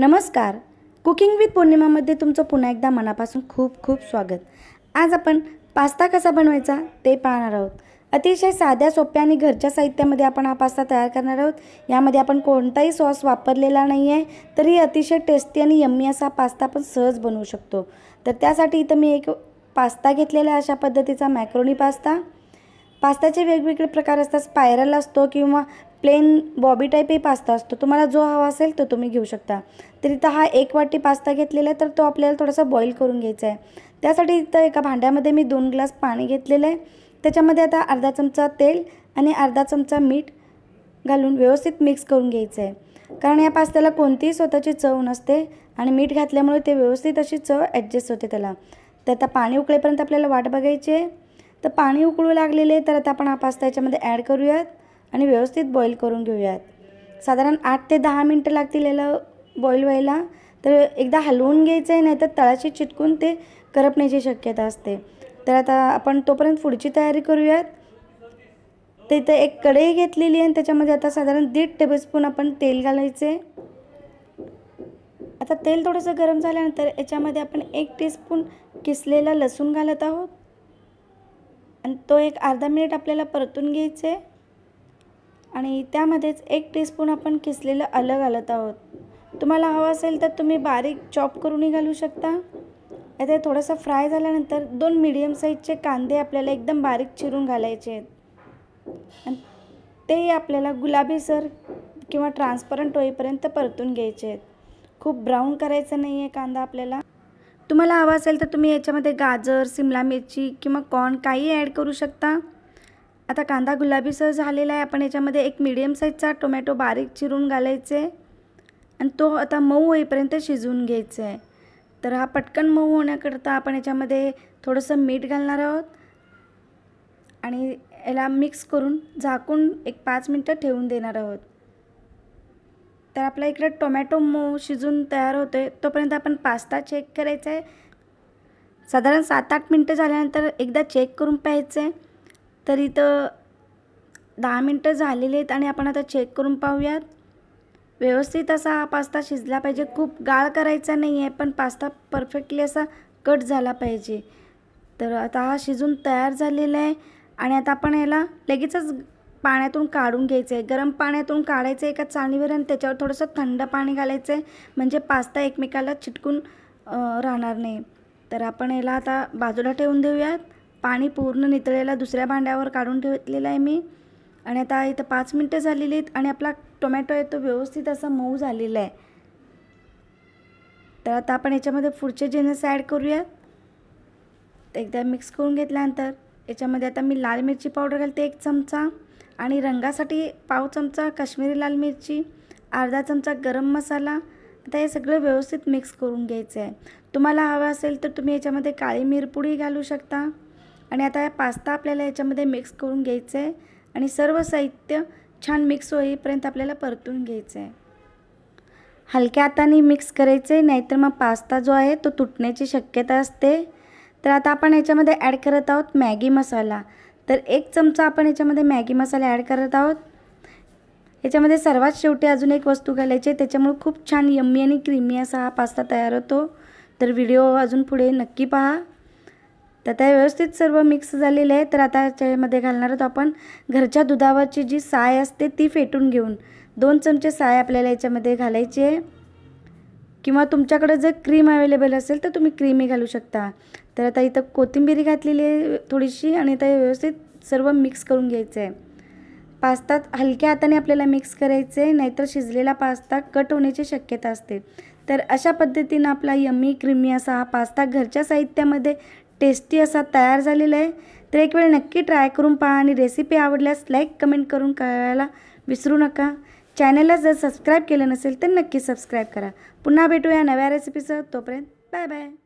नमस्कार cooking with पौर्णिमामध्ये तुमचं पुन्हा एकदा मनापासून खूप खूप स्वागत आज आपण पास्ता कसा बनवायचा ते पाहणार आहोत अतिशय साध्या सोप्या आणि घरच्या साहित्यामध्ये आपण हा पास्ता तयार करणार आहोत यामध्ये आपण कोणताही सॉस वापरलेला नाही आहे तरी अतिशय टेस्टी आणि यम्मी असा पास्ता आपण सहज बनवू शकतो तर त्यासाठी इथं मी एक पास्ता घेतलेला अशा पद्धतीचा मॅक्रोनी पास्ता पास्ताचे वेगवेगळे प्रकार असतात स्पायरल असतो किंवा प्लेन बॉबी टाईपही पास्ता असतो तुम्हाला जो हवा असेल तो तुम्ही घेऊ शकता तर इथं हा एक वाटी पास्ता घेतलेला आहे तर तो आपल्याला थोडासा बॉईल करून घ्यायचा आहे त्यासाठी इथं एका भांड्यामध्ये मी दोन ग्लास पाणी घेतलेलं आहे त्याच्यामध्ये आता अर्धा चमचा तेल आणि अर्धा चमचा मीठ घालून व्यवस्थित मिक्स करून घ्यायचं आहे कारण या पास्त्याला कोणतीही स्वतःची चव नसते आणि मीठ घातल्यामुळे ते व्यवस्थित अशी चव ॲडजस्ट होते त्याला तर आता पाणी उकळेपर्यंत आपल्याला वाट बघायची आहे तर पाणी उकळू लागलेले तर आता आपण हा पास्ता याच्यामध्ये ॲड करूयात आणि व्यवस्थित बॉईल करून घेऊयात साधारण आठ ते दहा मिनटं लागतील याला बॉईल व्हायला तर एकदा हलवून घ्यायचं आहे नाहीतर तळाशी चिटकून ते करपण्याची शक्यता असते तर आता आपण तोपर्यंत पुढची तयारी करूयात तर एक कढई घेतलेली आहे आणि त्याच्यामध्ये आता साधारण दीड टेबलस्पून आपण तेल घालायचे आता तेल थोडंसं गरम झाल्यानंतर याच्यामध्ये आपण एक टीस्पून किसलेला लसूण घालत आहोत आणि तो एक अर्धा मिनिट आपल्याला परतून घ्यायचे आणि त्यामध्येच एक टीस्पून आपण किसलेलं आलं घालत आहोत तुम्हाला हवं असेल तर तुम्ही बारीक चॉप करूनही घालू शकता आता थोडंसं फ्राय झाल्यानंतर दोन मिडियम साईजचे कांदे आपल्याला एकदम बारीक चिरून घालायचे आहेत आणि तेही आपल्याला गुलाबीसर किंवा ट्रान्सपरंट होईपर्यंत परतून घ्यायचे आहेत खूप ब्राऊन करायचं नाही आहे कांदा आपल्याला तुम्हाला हवा असेल तर तुम्ही याच्यामध्ये गाजर शिमला मिरची किंवा कॉर्न काही ॲड करू शकता आता कांदा गुलाबीसह झालेला आहे आपण याच्यामध्ये एक मिडियम साईजचा टोमॅटो बारीक चिरून घालायचे आणि तो आता मऊ होईपर्यंत शिजवून घ्यायचा आहे तर हा पटकन मऊ होण्याकरता आपण याच्यामध्ये थोडंसं मीठ घालणार आहोत आणि याला मिक्स करून झाकून एक पाच मिनटं ठेवून देणार आहोत तर आपला इकडे टोमॅटो मऊ शिजून तयार होतो आहे तोपर्यंत आपण पास्ता चेक करायचा आहे साधारण सात आठ मिनटं झाल्यानंतर एकदा चेक करून पाहायचं आहे तर इथं दहा मिनटं झालेली आहेत आणि आपण आता चेक करून पाहूयात व्यवस्थित असा हा पास्ता शिजला पाहिजे खूप गाळ करायचा नाही आहे पण पास्ता परफेक्टली असा कट झाला पाहिजे तर आता हा शिजून तयार झालेला आहे आणि आता आपण याला लगेचच पाण्यातून काढून घ्यायचं आहे गरम पाण्यातून काढायचं आहे एका चाळणीवर आणि त्याच्यावर थोडंसं थंड पाणी घालायचं आहे म्हणजे पास्ता एकमेकाला चिटकून राहणार नाही तर आपण याला आता बाजूला ठेवून देऊयात पाणी पूर्ण नितळेला दुसऱ्या भांड्यावर काढून ठेवलेलं आहे मी आणि आता इथं पाच मिनटं झालेली आहेत आणि आपला टोमॅटो आहे तो व्यवस्थित असा मऊ झालेला आहे तर आता आपण याच्यामध्ये पुढचे जेनस ॲड करूयात एकदा मिक्स करून घेतल्यानंतर याच्यामध्ये आता मी लाल मिरची पावडर घालते एक चमचा आणि रंगासाठी पाव चमचा काश्मीरी लाल मिरची अर्धा चमचा गरम मसाला आता हे सगळं व्यवस्थित मिक्स करून घ्यायचं आहे तुम्हाला हवं असेल तर तुम्ही याच्यामध्ये काळी मिरपुडी घालू शकता आणि आता पास्ता आपल्याला याच्यामध्ये मिक्स करून घ्यायचा आहे आणि सर्व साहित्य छान मिक्स होईपर्यंत आपल्याला परतून घ्यायचं आहे हलक्या हाताने मिक्स करायचं आहे नाहीतर मग पास्ता जो आहे तो तुटण्याची शक्यता असते तर आता आपण याच्यामध्ये ॲड करत आहोत मॅगी मसाला तर एक चमचा आपण याच्यामध्ये मॅगी मसाला ॲड करत आहोत याच्यामध्ये सर्वात शेवटी अजून एक वस्तू घालायची आहे त्याच्यामुळे खूप छान यम्मी आणि क्रीमी असा हा पास्ता तयार होतो तर व्हिडिओ अजून पुढे नक्की पहा तर त्या व्यवस्थित सर्व मिक्स झालेले आहे तर आता याच्यामध्ये घालणार आहोत आपण घरच्या दुधावरची जी साय असते ती फेटून घेऊन दोन चमचे साय आपल्याला याच्यामध्ये घालायची आहे किंवा तुमच्याकडं जर क्रीम अवेलेबल असेल तर तुम्ही क्रीमही घालू शकता तर आता इथं कोथिंबिरी घातलेली आहे थोडीशी आणि आता व्यवस्थित सर्व मिक्स करून घ्यायचं आहे पास्ता हलक्या हाताने आपल्याला मिक्स करायचं आहे नाहीतर शिजलेला पास्ता कट होण्याची शक्यता असते तर अशा पद्धतीनं आपला यम्मी क्रिमी असा हा पास्ता घरच्या साहित्यामध्ये टेस्टी असा तयार झालेला आहे तर एक वेळ नक्की ट्राय करून पहा आणि रेसिपी आवडल्यास लाईक कमेंट करून कळायला विसरू नका चॅनलला जर सबस्क्राईब केलं नसेल तर नक्की सबस्क्राईब करा पुन्हा भेटूया नव्या रेसिपीचं तोपर्यंत बाय बाय